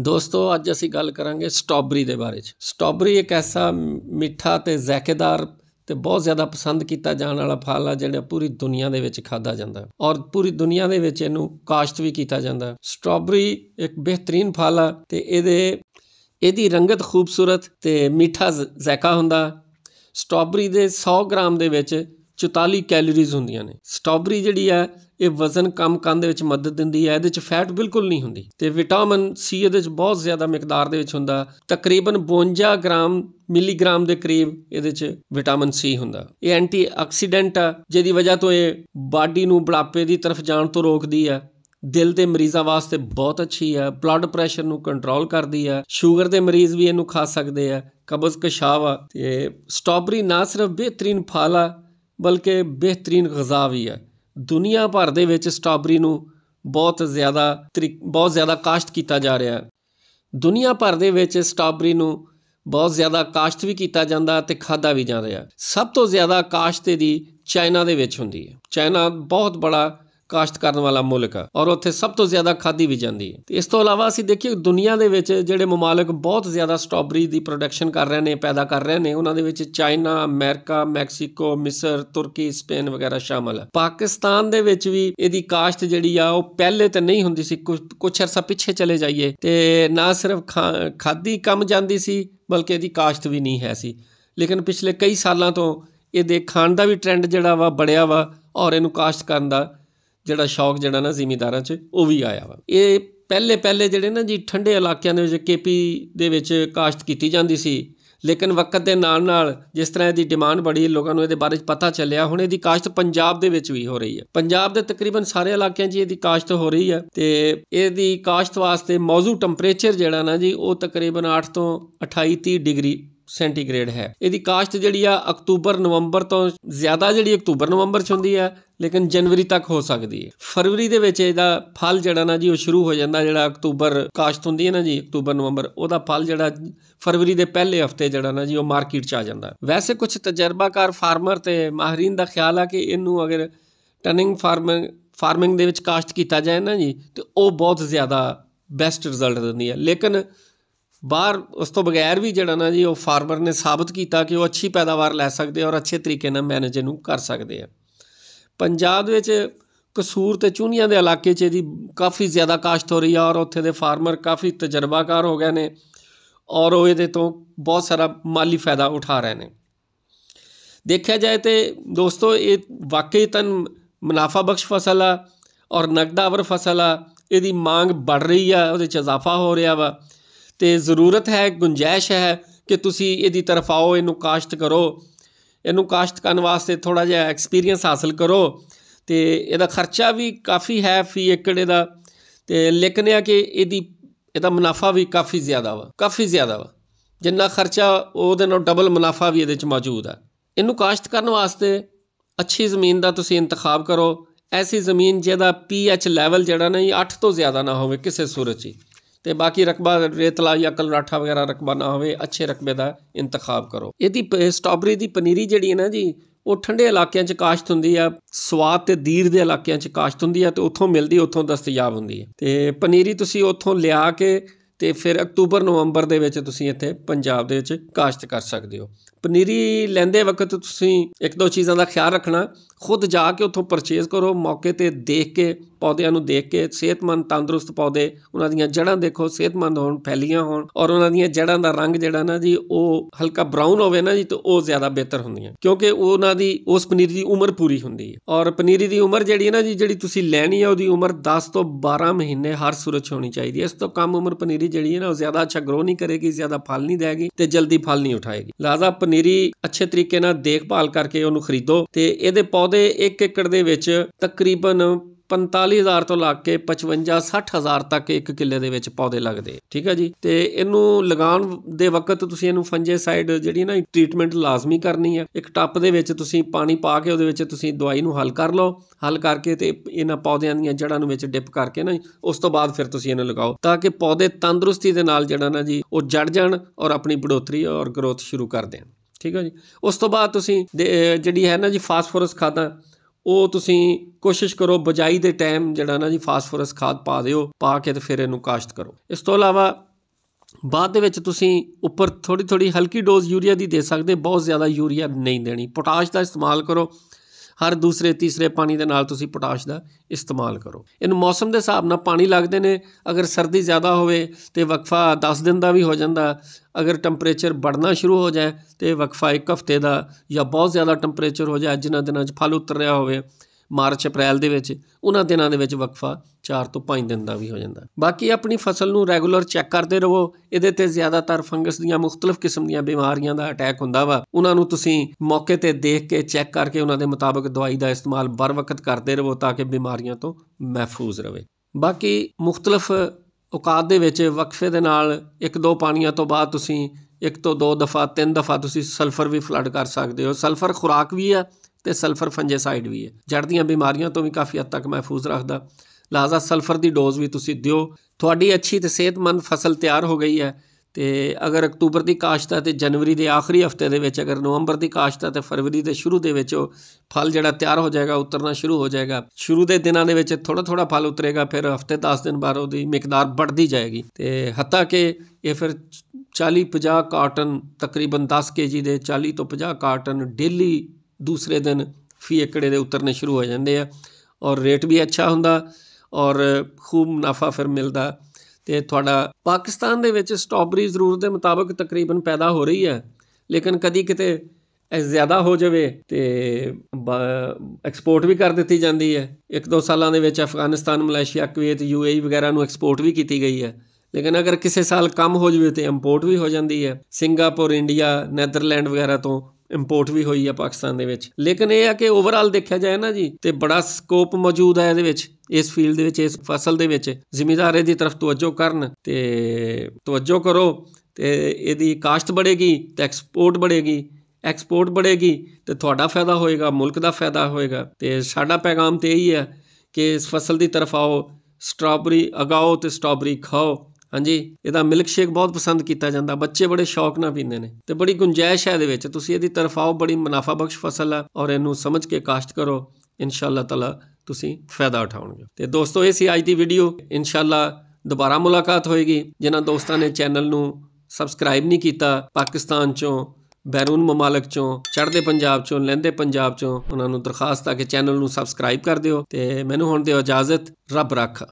ਦੋਸਤੋ ਅੱਜ ਅਸੀਂ ਗੱਲ ਕਰਾਂਗੇ ਸਟ੍ਰਾਬਰੀ ਦੇ ਬਾਰੇ 'ਚ ਸਟ੍ਰਾਬਰੀ ਇੱਕ ਐਸਾ ਮਿੱਠਾ ਤੇ ਜ਼ਾਇਕੇਦਾਰ ਤੇ ਬਹੁਤ ਜ਼ਿਆਦਾ ਪਸੰਦ ਕੀਤਾ ਜਾਣ ਵਾਲਾ ਫਲ ਆ ਜਿਹੜਾ ਪੂਰੀ ਦੁਨੀਆ ਦੇ ਵਿੱਚ ਖਾਦਾ ਜਾਂਦਾ ਔਰ ਪੂਰੀ ਦੁਨੀਆ ਦੇ ਵਿੱਚ ਇਹਨੂੰ ਕਾਸ਼ਤ ਵੀ ਕੀਤਾ ਜਾਂਦਾ ਸਟ੍ਰਾਬਰੀ ਇੱਕ ਬਿਹਤਰੀਨ ਫਲ ਆ ਤੇ ਇਹਦੇ ਇਹਦੀ ਰੰਗਤ ਖੂਬਸੂਰਤ ਤੇ ਮਿੱਠਾ ਜ਼ਾਇਕਾ ਹੁੰਦਾ ਸਟ੍ਰਾਬਰੀ ਦੇ 100 ਗ੍ਰਾਮ ਦੇ ਵਿੱਚ 44 ਕੈਲਰੀਜ਼ ਹੁੰਦੀਆਂ ਨੇ ਸਟ੍ਰਾਬੇਰੀ ਜਿਹੜੀ ਹੈ ਇਹ ਵਜ਼ਨ ਕਮ ਕਰਨ ਦੇ ਵਿੱਚ ਮਦਦ ਦਿੰਦੀ ਹੈ ਇਹਦੇ ਵਿੱਚ ਫੈਟ ਬਿਲਕੁਲ ਨਹੀਂ ਹੁੰਦੀ ਤੇ ਵਿਟਾਮਿਨ ਸੀ ਇਹਦੇ ਵਿੱਚ ਬਹੁਤ ਜ਼ਿਆਦਾ ਮਿਕਦਾਰ ਦੇ ਵਿੱਚ ਹੁੰਦਾ ਤਕਰੀਬਨ 52 ਗ੍ਰਾਮ ਮਿਲੀਗ੍ਰਾਮ ਦੇ ਕਰੀਬ ਇਹਦੇ ਵਿੱਚ ਵਿਟਾਮਿਨ ਸੀ ਹੁੰਦਾ ਇਹ ਐਂਟੀ ਆਕਸੀਡੈਂਟ ਆ ਜਿਹਦੀ ਵਜ੍ਹਾ ਤੋਂ ਇਹ ਬਾਡੀ ਨੂੰ ਬੁਢਾਪੇ ਦੀ ਤਰਫ ਜਾਣ ਤੋਂ ਰੋਕਦੀ ਹੈ ਦਿਲ ਦੇ ਮਰੀਜ਼ਾਂ ਵਾਸਤੇ ਬਹੁਤ ਅੱਛੀ ਹੈ ਬਲੱਡ ਪ੍ਰੈਸ਼ਰ ਨੂੰ ਕੰਟਰੋਲ ਕਰਦੀ ਹੈ ਸ਼ੂਗਰ ਦੇ ਮਰੀਜ਼ ਵੀ ਇਹਨੂੰ ਖਾ ਸਕਦੇ ਆ ਕਬਜ਼ ਕਸ਼ਾਵ ਆ ਤੇ ਸਟ੍ਰਾਬੇਰੀ ਨਾ ਸਿਰਫ ਬਿਹਤਰੀਨ ਫਲ ਆ ਬਲਕਿ ਬਿਹਤਰੀਨ ਗਜ਼ਾ ਵੀ ਹੈ ਦੁਨੀਆ ਭਰ ਦੇ ਵਿੱਚ ਸਟ੍ਰਾਬਰੀ ਨੂੰ ਬਹੁਤ ਜ਼ਿਆਦਾ ਬਹੁਤ ਜ਼ਿਆਦਾ ਕਾਸ਼ਤ ਕੀਤਾ ਜਾ ਰਿਹਾ ਹੈ ਦੁਨੀਆ ਭਰ ਦੇ ਵਿੱਚ ਸਟ੍ਰਾਬਰੀ ਨੂੰ ਬਹੁਤ ਜ਼ਿਆਦਾ ਕਾਸ਼ਤ ਵੀ ਕੀਤਾ ਜਾਂਦਾ ਤੇ ਖਾਦਾ ਵੀ ਜਾਂਦਾ ਹੈ ਸਭ ਤੋਂ ਜ਼ਿਆਦਾ ਕਾਸ਼ਤ ਦੀ ਚਾਈਨਾ ਦੇ ਵਿੱਚ ਹੁੰਦੀ ਹੈ ਚਾਈਨਾ ਬਹੁਤ ਬੜਾ ਕਾਸ਼ਤ ਕਰਨ ਵਾਲਾ ਮੁਲਕ ਆ ਔਰ ਉੱਥੇ ਸਭ ਤੋਂ ਜ਼ਿਆਦਾ ਖਾਦੀ ਵੀ ਜਾਂਦੀ ਹੈ ਤੇ ਇਸ ਤੋਂ ਇਲਾਵਾ ਅਸੀਂ ਦੇਖੀਏ ਦੁਨੀਆ ਦੇ ਵਿੱਚ ਜਿਹੜੇ ਮਮਾਲਕ ਬਹੁਤ ਜ਼ਿਆਦਾ ਸਟ੍ਰਾਬਰੀ ਦੀ ਪ੍ਰੋਡਕਸ਼ਨ ਕਰ ਰਹੇ ਨੇ ਪੈਦਾ ਕਰ ਰਹੇ ਨੇ ਉਹਨਾਂ ਦੇ ਵਿੱਚ ਚਾਈਨਾ ਅਮਰੀਕਾ ਮੈਕਸੀਕੋ ਮਿਸਰ ਤੁਰਕੀ ਸਪੇਨ ਵਗੈਰਾ ਸ਼ਾਮਲ ਹੈ ਪਾਕਿਸਤਾਨ ਦੇ ਵਿੱਚ ਵੀ ਇਹਦੀ ਕਾਸ਼ਤ ਜਿਹੜੀ ਆ ਉਹ ਪਹਿਲੇ ਤਾਂ ਨਹੀਂ ਹੁੰਦੀ ਸੀ ਕੁਝ ਅਰਸਾ ਪਿੱਛੇ ਚਲੇ ਜਾਈਏ ਤੇ ਨਾ ਸਿਰਫ ਖਾਦੀ ਕੰਮ ਜਾਂਦੀ ਸੀ ਬਲਕਿ ਇਹਦੀ ਕਾਸ਼ਤ ਵੀ ਨਹੀਂ ਹੈ ਸੀ ਲੇਕਿਨ ਪਿਛਲੇ ਕਈ ਸਾਲਾਂ ਤੋਂ ਇਹ ਦੇ ਖਾਣ ਦਾ ਵੀ ਟ੍ਰੈਂਡ ਜਿਹੜਾ ਵਾ ਬੜਿਆ ਵਾ ਔਰ ਇਹਨੂੰ ਕਾਸ਼ਤ ਕਰਨ ਦਾ ਜਿਹੜਾ ਸ਼ੌਕ ਜਿਹੜਾ ਨਾ ਜ਼ਿਮੀਦਾਰਾਂ 'ਚ ਉਹ ਵੀ ਆਇਆ ਵਾ ਇਹ ਪਹਿਲੇ ਪਹਿਲੇ ਜਿਹੜੇ ਨਾ ਜੀ ਠੰਡੇ ਇਲਾਕਿਆਂ ਦੇ ਵਿੱਚ ਕੇਪੀ ਦੇ ਵਿੱਚ ਕਾਸ਼ਤ ਕੀਤੀ ਜਾਂਦੀ ਸੀ ਲੇਕਿਨ ਵਕਤ ਦੇ ਨਾਲ ਨਾਲ ਜਿਸ ਤਰ੍ਹਾਂ ਇਹਦੀ ਡਿਮਾਂਡ ਬੜੀ ਲੋਕਾਂ ਨੂੰ ਇਹਦੇ ਬਾਰੇ ਵਿੱਚ ਪਤਾ ਚੱਲਿਆ ਹੁਣ ਇਹਦੀ ਕਾਸ਼ਤ ਪੰਜਾਬ ਦੇ ਵਿੱਚ ਵੀ ਹੋ ਰਹੀ ਹੈ ਪੰਜਾਬ ਦੇ ਤਕਰੀਬਨ ਸਾਰੇ ਇਲਾਕਿਆਂ 'ਚ ਇਹਦੀ ਕਾਸ਼ਤ ਹੋ ਰਹੀ ਹੈ ਤੇ ਇਹਦੀ ਕਾਸ਼ਤ ਵਾਸਤੇ ਮੌਜੂ ਟੈਂਪਰੇਚਰ ਜਿਹੜਾ ਨਾ ਜੀ ਉਹ ਤਕਰੀਬਨ 8 ਤੋਂ 28 30 ਡਿਗਰੀ ਸੈਂਟੀਗ੍ਰੇਡ ਹੈ ਇਹਦੀ ਕਾਸ਼ਤ ਜਿਹੜੀ ਆ ਅਕਤੂਬਰ ਨਵੰਬਰ ਤੋਂ ਜ਼ਿਆਦਾ ਜਿਹੜੀ ਅਕਤੂਬਰ ਨਵੰਬਰ 'ਚ ਹੁੰਦੀ ਆ ਲੇਕਿਨ ਜਨਵਰੀ ਤੱਕ ਹੋ ਸਕਦੀ ਹੈ ਫਰਵਰੀ ਦੇ ਵਿੱਚ ਇਹਦਾ ਫਲ ਜਿਹੜਾ ਨਾ ਜੀ ਉਹ ਸ਼ੁਰੂ ਹੋ ਜਾਂਦਾ ਜਿਹੜਾ ਅਕਤੂਬਰ ਕਾਸ਼ਤ ਹੁੰਦੀ ਹੈ ਨਾ ਜੀ ਅਕਤੂਬਰ ਨਵੰਬਰ ਉਹਦਾ ਫਲ ਜਿਹੜਾ ਫਰਵਰੀ ਦੇ ਪਹਿਲੇ ਹਫਤੇ ਜਿਹੜਾ ਨਾ ਜੀ ਉਹ ਮਾਰਕੀਟ 'ਚ ਆ ਜਾਂਦਾ ਵੈਸੇ ਕੁਝ ਤਜਰਬਾਕਾਰ ਫਾਰਮਰ ਤੇ ਮਾਹਰੀਨ ਦਾ ਖਿਆਲ ਆ ਕਿ ਇਹਨੂੰ ਅਗਰ ਟਰਨਿੰਗ ਫਾਰਮਿੰਗ ਫਾਰਮਿੰਗ ਦੇ ਵਿੱਚ ਕਾਸ਼ਤ ਕੀਤਾ ਜਾਏ ਨਾ ਜੀ ਤੇ ਉਹ ਬਹੁਤ ਜ਼ਿਆਦਾ ਬੈਸਟ ਰਿਜ਼ਲਟ ਦਿੰਦੀ ਹੈ ਲੇਕਿਨ ਬਾਹਰ ਉਸ ਤੋਂ ਬਗੈਰ ਵੀ ਜਿਹੜਾ ਨਾ ਜੀ ਉਹ ਫਾਰਮਰ ਨੇ ਸਾਬਤ ਕੀਤਾ ਕਿ ਉਹ ਅੱਛੀ ਪੈਦਾਵਾਰ ਲੈ ਸਕਦੇ ਔਰ ਅੱਛੇ ਤਰੀਕੇ ਨਾਲ ਮੈਨੇਜ ਨੂੰ ਕਰ ਸਕਦੇ ਆ ਪੰਜਾਬ ਵਿੱਚ ਕਸੂਰ ਤੇ ਚੂਨੀਆਂ ਦੇ ਇਲਾਕੇ 'ਚ ਇਹਦੀ ਕਾਫੀ ਜ਼ਿਆਦਾ ਕਾਸ਼ਤ ਹੋ ਰਹੀ ਆ ਔਰ ਉੱਥੇ ਦੇ ਫਾਰਮਰ ਕਾਫੀ ਤਜਰਬਾਕਾਰ ਹੋ ਗਏ ਨੇ ਔਰ ਉਹ ਇਹਦੇ ਤੋਂ ਬਹੁਤ ਸਾਰਾ ਮਾਲੀ ਫਾਇਦਾ ਉਠਾ ਰਹੇ ਨੇ ਦੇਖਿਆ ਜਾਏ ਤੇ ਦੋਸਤੋ ਇਹ ਵਾਕਈ ਤਨ ਮੁਨਾਫਾ ਬਖਸ਼ ਫਸਲ ਆ ਔਰ ਨਕਦਾਵਰ ਫਸਲ ਆ ਇਹਦੀ ਮੰਗ ਵੱਧ ਰਹੀ ਆ ਉਹਦੇ 'ਚ ਇਜ਼ਾਫਾ ਹੋ ਰਿਹਾ ਵਾ ਤੇ ਜ਼ਰੂਰਤ ਹੈ ਗੁੰਜਾਇਸ਼ ਹੈ ਕਿ ਤੁਸੀਂ ਇਹਦੀ ਤਰਫ ਆਓ ਇਹਨੂੰ ਕਾਸ਼ਤ ਕਰੋ ਇਹਨੂੰ ਕਾਸ਼ਤ ਕਰਨ ਵਾਸਤੇ ਥੋੜਾ ਜਿਹਾ ਐਕਸਪੀਰੀਅੰਸ ਹਾਸਲ ਕਰੋ ਤੇ ਇਹਦਾ ਖਰਚਾ ਵੀ ਕਾਫੀ ਹੈ ਫੀ ਏਕੜੇ ਦਾ ਤੇ ਲੇਕਿਨ ਇਹ ਕਿ ਇਹਦੀ ਇਹਦਾ ਮੁਨਾਫਾ ਵੀ ਕਾਫੀ ਜ਼ਿਆਦਾ ਵਾ ਕਾਫੀ ਜ਼ਿਆਦਾ ਵਾ ਜਿੰਨਾ ਖਰਚਾ ਉਹਦੇ ਨਾਲ ਡਬਲ ਮੁਨਾਫਾ ਵੀ ਇਹਦੇ ਵਿੱਚ ਮੌਜੂਦ ਆ ਇਹਨੂੰ ਕਾਸ਼ਤ ਕਰਨ ਵਾਸਤੇ ਅੱਛੀ ਜ਼ਮੀਨ ਦਾ ਤੁਸੀਂ ਇੰਤਖਾਬ ਕਰੋ ਐਸੀ ਜ਼ਮੀਨ ਜਿਹਦਾ ਪੀਐਚ ਲੈਵਲ ਜਿਹੜਾ ਨਾ 8 ਤੋਂ ਜ਼ਿਆਦਾ ਨਾ ਹੋਵੇ ਕਿਸੇ ਸੂਰਤ 'ਚ ਤੇ ਬਾਕੀ ਰਕਬਾ ਰੇਤਲਾ ਜਾਂ ਕਲਰਾਠਾ ਵਗੈਰਾ ਰਕਬਾ ਨਾ ਹੋਵੇ ਅੱਛੇ ਰਕਬੇ ਦਾ ਇੰਤਖਾਬ ਕਰੋ ਇਹਦੀ ਸਟ੍ਰਾਬਰੀ ਦੀ ਪਨੀਰੀ ਜਿਹੜੀ ਹੈ ਨਾ ਜੀ ਉਹ ਠੰਡੇ ਇਲਾਕਿਆਂ 'ਚ ਕਾਸ਼ਤ ਹੁੰਦੀ ਆ ਸਵਾਦ ਤੇ ਦੀਰ ਦੇ ਇਲਾਕਿਆਂ 'ਚ ਕਾਸ਼ਤ ਹੁੰਦੀ ਆ ਤੇ ਉੱਥੋਂ ਮਿਲਦੀ ਉੱਥੋਂ ਦਸਤਿਆਬ ਹੁੰਦੀ ਹੈ ਤੇ ਪਨੀਰੀ ਤੁਸੀਂ ਉੱਥੋਂ ਲਿਆ ਕੇ ਤੇ ਫਿਰ ਅਕਤੂਬਰ ਨਵੰਬਰ ਦੇ ਵਿੱਚ ਤੁਸੀਂ ਇੱਥੇ ਪੰਜਾਬ ਦੇ ਵਿੱਚ ਕਾਸ਼ਤ ਕਰ ਸਕਦੇ ਹੋ ਪਨੀਰੀ ਲੈਂਦੇ ਵਕਤ ਤੁਸੀਂ ਇੱਕ ਦੋ ਚੀਜ਼ਾਂ ਦਾ ਖਿਆਲ ਰੱਖਣਾ ਖੁਦ ਜਾ ਕੇ ਉੱਥੋਂ ਪਰਚੇਸ ਕਰੋ ਮੌਕੇ ਤੇ ਦੇਖ ਕੇ ਪੌਦਿਆਂ ਨੂੰ ਦੇਖ ਕੇ ਸਿਹਤਮੰਦ ਤੰਦਰੁਸਤ ਪੌਦੇ ਉਹਨਾਂ ਦੀਆਂ ਜੜ੍ਹਾਂ ਦੇਖੋ ਸਿਹਤਮੰਦ ਹੋਣ ਫੈਲੀਆਂ ਹੋਣ ਔਰ ਉਹਨਾਂ ਦੀਆਂ ਜੜ੍ਹਾਂ ਦਾ ਰੰਗ ਜਿਹੜਾ ਨਾ ਜੀ ਉਹ ਹਲਕਾ ਬ੍ਰਾਊਨ ਹੋਵੇ ਨਾ ਜੀ ਤੇ ਉਹ ਜ਼ਿਆਦਾ ਬਿਹਤਰ ਹੁੰਦੀਆਂ ਕਿਉਂਕਿ ਉਹਨਾਂ ਦੀ ਉਸ ਪਨੀਰੀ ਦੀ ਉਮਰ ਪੂਰੀ ਹੁੰਦੀ ਹੈ ਔਰ ਪਨੀਰੀ ਦੀ ਉਮਰ ਜਿਹੜੀ ਹੈ ਨਾ ਜੀ ਜਿਹੜੀ ਤੁਸੀਂ ਲੈਣੀ ਹੈ ਉਹਦੀ ਉਮਰ 10 ਤੋਂ 12 ਮਹੀਨੇ ਹਰ ਸੂਰਜ ਹੋਣੀ ਚਾਹੀਦੀ ਹੈ ਇਸ ਤੋਂ ਕਮ ਉਮਰ ਪਨੀਰੀ ਜਿਹੜੀ ਹੈ ਨਾ ਉਹ ਜ਼ਿਆਦਾ ਅੱਛਾ ਗਰੋ ਨਹੀਂ ਕਰੇਗੀ ਜ਼ਿਆਦਾ ਫਲ ਨਹੀਂ ਦੇਗੀ ਤੇ ਜਲਦੀ ਫਲ ਨਹੀਂ ਉਠਾਏਗੀ ਲਾਜ਼ਾ ਨਿਰੀ ਅੱਛੇ ਤਰੀਕੇ ਨਾਲ ਦੇਖਭਾਲ ਕਰਕੇ ਉਹਨੂੰ ਖਰੀਦੋ ਤੇ ਇਹਦੇ ਪੌਦੇ 1 ਏਕੜ ਦੇ ਵਿੱਚ ਤਕਰੀਬਨ 45000 ਤੋਂ ਲੱਗ ਕੇ 55 60000 ਤੱਕ ਇੱਕ ਕਿੱਲੇ ਦੇ ਵਿੱਚ ਪੌਦੇ ਲੱਗਦੇ ਠੀਕ ਹੈ ਜੀ ਤੇ ਇਹਨੂੰ ਲਗਾਉਣ ਦੇ ਵਕਤ ਤੁਸੀਂ ਇਹਨੂੰ ਸਾਈਡ ਜਿਹੜੀ ਨਾ ਟ੍ਰੀਟਮੈਂਟ ਲਾਜ਼ਮੀ ਕਰਨੀ ਹੈ ਇੱਕ ਟੱਪ ਦੇ ਵਿੱਚ ਤੁਸੀਂ ਪਾਣੀ ਪਾ ਕੇ ਉਹਦੇ ਵਿੱਚ ਤੁਸੀਂ ਦਵਾਈ ਨੂੰ ਹੱਲ ਕਰ ਲਓ ਹੱਲ ਕਰਕੇ ਤੇ ਇਹਨਾਂ ਪੌਦਿਆਂ ਦੀਆਂ ਜੜਾਂ ਨੂੰ ਵਿੱਚ ਡਿਪ ਕਰਕੇ ਨਾ ਉਸ ਤੋਂ ਬਾਅਦ ਫਿਰ ਤੁਸੀਂ ਇਹਨੂੰ ਲਗਾਓ ਤਾਂ ਕਿ ਪੌਦੇ ਤੰਦਰੁਸਤੀ ਦੇ ਨਾਲ ਜਿਹੜਾ ਨਾ ਜੀ ਉਹ ਜੜ ਜਾਣ ਔਰ ਆਪਣੀ ਬੜੋਤਰੀ ਔਰ ਗਰੋਥ ਸ਼ੁਰੂ ਕਰ ਦੇਣ ਠੀਕ ਹੈ ਜੀ ਉਸ ਤੋਂ ਬਾਅਦ ਤੁਸੀਂ ਜਿਹੜੀ ਹੈ ਨਾ ਜੀ ਫਾਸਫੋਰਸ ਖਾਦਾਂ ਉਹ ਤੁਸੀਂ ਕੋਸ਼ਿਸ਼ ਕਰੋ ਬਜਾਈ ਦੇ ਟਾਈਮ ਜਿਹੜਾ ਨਾ ਜੀ ਫਾਸਫੋਰਸ ਖਾਦ ਪਾ ਦਿਓ ਪਾ ਕੇ ਤੇ ਫਿਰ ਇਹਨੂੰ ਕਾਸ਼ਤ ਕਰੋ ਇਸ ਤੋਂ ਇਲਾਵਾ ਬਾਅਦ ਦੇ ਵਿੱਚ ਤੁਸੀਂ ਉੱਪਰ ਥੋੜੀ ਥੋੜੀ ਹਲਕੀ ਡੋਜ਼ ਯੂਰੀਆ ਦੀ ਦੇ ਸਕਦੇ ਬਹੁਤ ਜ਼ਿਆਦਾ ਯੂਰੀਆ ਨਹੀਂ ਦੇਣੀ ਪੋਟਾਸ਼ ਦਾ ਇਸਤੇਮਾਲ ਕਰੋ ਹਰ ਦੂਸਰੇ ਤੀਸਰੇ ਪਾਣੀ ਦੇ ਨਾਲ ਤੁਸੀਂ ਪੋਟਾਸ਼ ਦਾ ਇਸਤੇਮਾਲ ਕਰੋ ਇਹਨੂੰ ਮੌਸਮ ਦੇ ਹਿਸਾਬ ਨਾਲ ਪਾਣੀ ਲੱਗਦੇ ਨੇ ਅਗਰ ਸਰਦੀ ਜ਼ਿਆਦਾ ਹੋਵੇ ਤੇ ਵਕਫਾ 10 ਦਿਨ ਦਾ ਵੀ ਹੋ ਜਾਂਦਾ ਅਗਰ ਟੈਂਪਰੇਚਰ बढ़ना ਸ਼ੁਰੂ ਹੋ ਜਾਏ ਤੇ ਵਕਫਾ ਇੱਕ ਹਫ਼ਤੇ ਦਾ ਜਾਂ ਬਹੁਤ ਜ਼ਿਆਦਾ ਟੈਂਪਰੇਚਰ ਹੋ ਜਾਏ ਜਿਨ੍ਹਾਂ ਦਿਨਾਂ 'ਚ ਫਲ ਉਤਰ ਰਿਹਾ ਹੋਵੇ ਮਾਰਚ ਅਪ੍ਰੈਲ ਦੇ ਵਿੱਚ ਉਹਨਾਂ ਦਿਨਾਂ ਦੇ ਵਿੱਚ ਵਕਫਾ 4 ਤੋਂ 5 ਦਿਨ ਦਾ ਵੀ ਹੋ ਜਾਂਦਾ ਬਾਕੀ ਆਪਣੀ ਫਸਲ ਨੂੰ ਰੈਗੂਲਰ ਚੈੱਕ ਕਰਦੇ ਰਹੋ ਇਹਦੇ ਤੇ ਜ਼ਿਆਦਾਤਰ ਫੰਗਸ ਦੀਆਂ ਮੁxtਲਫ ਕਿਸਮ ਦੀਆਂ ਬਿਮਾਰੀਆਂ ਦਾ ਅਟੈਕ ਹੁੰਦਾ ਵਾ ਉਹਨਾਂ ਨੂੰ ਤੁਸੀਂ ਮੌਕੇ ਤੇ ਦੇਖ ਕੇ ਚੈੱਕ ਕਰਕੇ ਉਹਨਾਂ ਦੇ ਮੁਤਾਬਕ ਦਵਾਈ ਦਾ ਇਸਤੇਮਾਲ ਬਰ ਵਕਤ ਕਰਦੇ ਰਹੋ ਤਾਂ ਕਿ ਬਿਮਾਰੀਆਂ ਤੋਂ ਮਹਿਫੂਜ਼ ਰਹੇ ਬਾਕੀ ਮੁxtਲਫ ਔਕਾਤ ਦੇ ਵਿੱਚ ਵਕਫੇ ਦੇ ਨਾਲ ਇੱਕ ਦੋ ਪਾਣੀਆਂ ਤੋਂ ਬਾਅਦ ਤੁਸੀਂ ਇੱਕ ਤੋਂ ਦੋ ਦਫਾ ਤਿੰਨ ਦਫਾ ਤੁਸੀਂ ਸਲਫਰ ਵੀ ਫਲੱਡ ਕਰ ਸਕਦੇ ਹੋ ਸਲਫਰ ਖੁਰਾਕ ਵੀ ਆ ਤੇ ਸਲਫਰ ਫੰਜੀਸਾਈਡ ਵੀ ਹੈ ਜੜ ਦੀਆਂ ਬਿਮਾਰੀਆਂ ਤੋਂ ਵੀ ਕਾਫੀ ਹੱਦ ਤੱਕ ਮਹਿਫੂਜ਼ ਰੱਖਦਾ ਲਾਜ਼ਾ ਸਲਫਰ ਦੀ ਡੋਜ਼ ਵੀ ਤੁਸੀਂ ਦਿਓ ਤੁਹਾਡੀ ਅੱਛੀ ਤੇ ਸਿਹਤਮੰਦ ਫਸਲ ਤਿਆਰ ਹੋ ਗਈ ਹੈ ਤੇ ਅਗਰ ਅਕਤੂਬਰ ਦੀ ਕਾਸ਼ਤ ਹੈ ਤੇ ਜਨਵਰੀ ਦੇ ਆਖਰੀ ਹਫਤੇ ਦੇ ਵਿੱਚ ਅਗਰ ਨਵੰਬਰ ਦੀ ਕਾਸ਼ਤ ਹੈ ਤੇ ਫਰਵਰੀ ਦੇ ਸ਼ੁਰੂ ਦੇ ਵਿੱਚ ਉਹ ਫਲ ਜਿਹੜਾ ਤਿਆਰ ਹੋ ਜਾਏਗਾ ਉਤਰਨਾ ਸ਼ੁਰੂ ਹੋ ਜਾਏਗਾ ਸ਼ੁਰੂ ਦੇ ਦਿਨਾਂ ਦੇ ਵਿੱਚ ਥੋੜਾ ਥੋੜਾ ਫਲ ਉਤਰੇਗਾ ਫਿਰ ਹਫਤੇ 10 ਦਿਨ ਬਾਅਦ ਉਹਦੀ ਮਿਕਦਾਰ ਵੱਧਦੀ ਜਾਏਗੀ ਤੇ ਹੱਤਾ ਕਿ ਇਹ ਫਿਰ 40 50 ਕਾਰਟਨ ਤਕਰੀਬਨ 10 ਕੇਜੀ ਦੇ 40 ਤੋਂ 50 ਕਾਰਟਨ ਡੇਲੀ ਦੂਸਰੇ ਦਿਨ ਏਕੜੇ ਦੇ ਉਤਰਨੇ ਸ਼ੁਰੂ ਹੋ ਜਾਂਦੇ ਆ ਔਰ ਰੇਟ ਵੀ ਅੱਛਾ ਹੁੰਦਾ ਔਰ ਖੂਬ ਮੁਨਾਫਾ ਫਿਰ ਮਿਲਦਾ ਤੇ ਤੁਹਾਡਾ ਪਾਕਿਸਤਾਨ ਦੇ ਵਿੱਚ ਸਟ੍ਰਾਬਰੀ ਜ਼ਰੂਰ ਦੇ ਮੁਤਾਬਕ ਤਕਰੀਬਨ ਪੈਦਾ ਹੋ ਰਹੀ ਹੈ ਲੇਕਿਨ ਕਦੀ ਕਿਤੇ ਜ਼ਿਆਦਾ ਹੋ ਜਾਵੇ ਤੇ ਐਕਸਪੋਰਟ ਵੀ ਕਰ ਦਿੱਤੀ ਜਾਂਦੀ ਹੈ ਇੱਕ ਦੋ ਸਾਲਾਂ ਦੇ ਵਿੱਚ ਅਫਗਾਨਿਸਤਾਨ ਮਲੇਸ਼ੀਆ ਕੁਵੈਤ ਯੂਏਈ ਵਗੈਰਾ ਨੂੰ ਐਕਸਪੋਰਟ ਵੀ ਕੀਤੀ ਗਈ ਹੈ ਲੇਕਿਨ ਅਗਰ ਕਿਸੇ ਸਾਲ ਕਮ ਹੋ ਜਵੇ ਤੇ ਇੰਪੋਰਟ ਵੀ ਹੋ ਜਾਂਦੀ ਹੈ ਸਿੰਗਾਪੁਰ ਇੰਡੀਆ ਨੈਦਰਲੈਂਡ ਵਗੈਰਾ ਤੋਂ ਇੰਪੋਰਟ ਵੀ ਹੋਈ ਆ ਪਾਕਿਸਤਾਨ ਦੇ ਵਿੱਚ ਲੇਕਿਨ ਇਹ ਆ ਕਿ ਓਵਰਆਲ ਦੇਖਿਆ ਜਾਏ ਨਾ ਜੀ ਤੇ ਬੜਾ ਸਕੋਪ ਮੌਜੂਦ ਹੈ ਇਹਦੇ ਵਿੱਚ ਇਸ ਫੀਲਡ ਦੇ ਵਿੱਚ ਇਸ ਫਸਲ ਦੇ ਵਿੱਚ ਜ਼ਿਮੀਦਾਰ ਦੀ ਤਰਫ ਤਵੱਜੋ ਕਰਨ ਤੇ ਤਵੱਜੋ ਕਰੋ ਤੇ ਇਹਦੀ ਕਾਸ਼ਤ ਬੜੇਗੀ ਤੇ ਐਕਸਪੋਰਟ ਬੜੇਗੀ ਐਕਸਪੋਰਟ ਬੜੇਗੀ ਤੇ ਤੁਹਾਡਾ ਫਾਇਦਾ ਹੋਏਗਾ ਮੁਲਕ ਦਾ ਫਾਇਦਾ ਹੋਏਗਾ ਤੇ ਸਾਡਾ ਪੈਗਾਮ ਤੇ ਇਹੀ ਹੈ ਕਿ ਇਸ ਫਸਲ ਦੀ ਤਰਫ ਆਓ ਸਟ੍ਰਾਬਰੀ ਅਗਾਓ ਤੇ ਸਟ੍ਰਾਬਰੀ ਖਾਓ ਹਾਂਜੀ ਇਹਦਾ ਮਿਲਕ ਸ਼ੇਕ ਬਹੁਤ ਪਸੰਦ ਕੀਤਾ ਜਾਂਦਾ ਬੱਚੇ ਬੜੇ ਸ਼ੌਕ ਨਾਲ ਪੀਂਦੇ ਨੇ ਤੇ ਬੜੀ ਗੁੰਜਾਇਸ਼ ਹੈ ਇਹਦੇ ਵਿੱਚ ਤੁਸੀਂ ਇਹਦੀ ਤਰਫ ਆਓ ਬੜੀ ਮੁਨਾਫਾ ਬਖਸ਼ ਫਸਲ ਆ ਔਰ ਇਹਨੂੰ ਸਮਝ ਕੇ ਕਾਸ਼ਤ ਕਰੋ ਇਨਸ਼ਾਅੱਲਾ ਤਾਲਾ ਤੁਸੀਂ ਫਾਇਦਾ ਉਠਾਉਣਗੇ ਤੇ ਦੋਸਤੋ ਇਹ ਸੀ ਅੱਜ ਦੀ ਵੀਡੀਓ ਇਨਸ਼ਾਅੱਲਾ ਦੁਬਾਰਾ ਮੁਲਾਕਾਤ ਹੋਏਗੀ ਜਿਨ੍ਹਾਂ ਦੋਸਤਾਂ ਨੇ ਚੈਨਲ ਨੂੰ ਸਬਸਕ੍ਰਾਈਬ ਨਹੀਂ ਕੀਤਾ ਪਾਕਿਸਤਾਨ ਚੋਂ ਬੈਰੂਨ ਮਮਾਲਕ ਚੋਂ ਚੜ੍ਹਦੇ ਪੰਜਾਬ ਚੋਂ ਲੈਂਦੇ ਪੰਜਾਬ ਚੋਂ ਉਹਨਾਂ ਨੂੰ ਦਰਖਾਸਤ ਆ ਕਿ ਚੈਨਲ ਨੂੰ ਸਬਸਕ੍ਰਾਈਬ ਕਰ ਦਿਓ ਤੇ ਮੈਨੂੰ ਹੁਣ ਦਿਓ ਇਜਾਜ਼ਤ ਰੱਬ ਰੱਖਾ